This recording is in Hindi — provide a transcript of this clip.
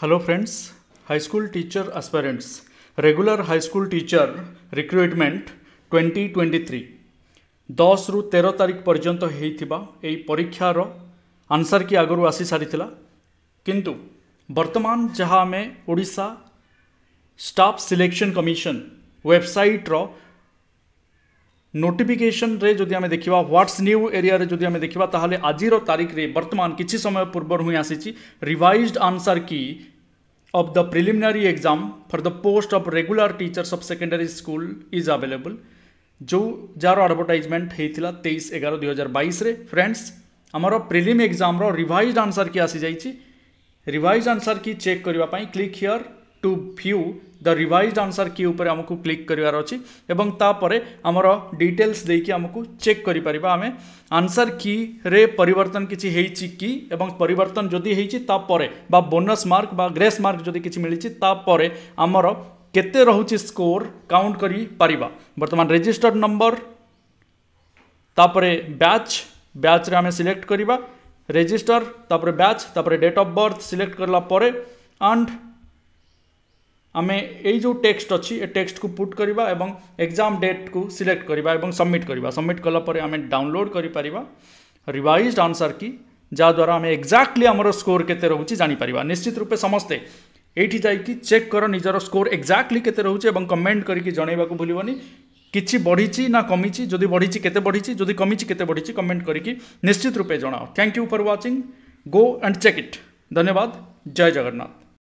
hello friends high school teacher aspirants regular high school teacher recruitment 2023 दस रु तेर तारिख पर्यंत होता परीक्षार आंसर की आगु आसी सारी किंतु बर्तमान जहाँ आम ओडा स्टाफ सिलेक्शन कमिशन वेबसाइट्र नोटिफिकेशन रे जदि आम देखा ह्वाट्स न्यू एरिया रे जदि आम देखा तो आज तारीख रे वर्तमान किसी समय पूर्व हिं आसी revise answer key of the preliminary exam for the post of regular teachers of secondary school is available जो जार आडभटाइजमेंट होता तेईस एगार दुई हजार बैस रे फ्रेंड्स आमर prelim exam revise answer key आसी जा रिवाइज आंसर की चेक करने click here to view the revise answer key उपर आमको क्लिक करार अच्छी तापर आमर डिटेल्स देकी आमको चेक कर आम आंसर की रे परिवर्तन किसी कि परिवर्तन जदि होपर बा बोनस मार्क बा ग्रेस मार्क जो कि मिली तापर आमर के स्कोर काउंट कर बर्तमान रेजिस्टर्ड नंबर तापर बैच बैच रे आम सिलेक्ट करवा रेजिस्टर तापर बैच तापर डेट ऑफ बर्थ सिलेक्ट करला एंड आम यो टेक्सट अच्छी टेक्सट को पुट करवा एग्जाम डेट को सिलेक्ट करवा सबमिट करवा सबमिट कलापर आम डाउनलोड कर करवाइज आंसर की जहाद्वारा आम एक्जाक्टली आम स्कोर के जापर निश्चित रूपे समस्ते ये जाकि चेक कर निजर स्कोर एक्जाक्टली के कमेंट करके जनवाक भूल कि बढ़ी ना कमी जो बढ़ी के बढ़ी कमी के कमेंट करके निश्चित रूपे जनाओ thank you for watching go and check it धन्यवाद जय जगन्नाथ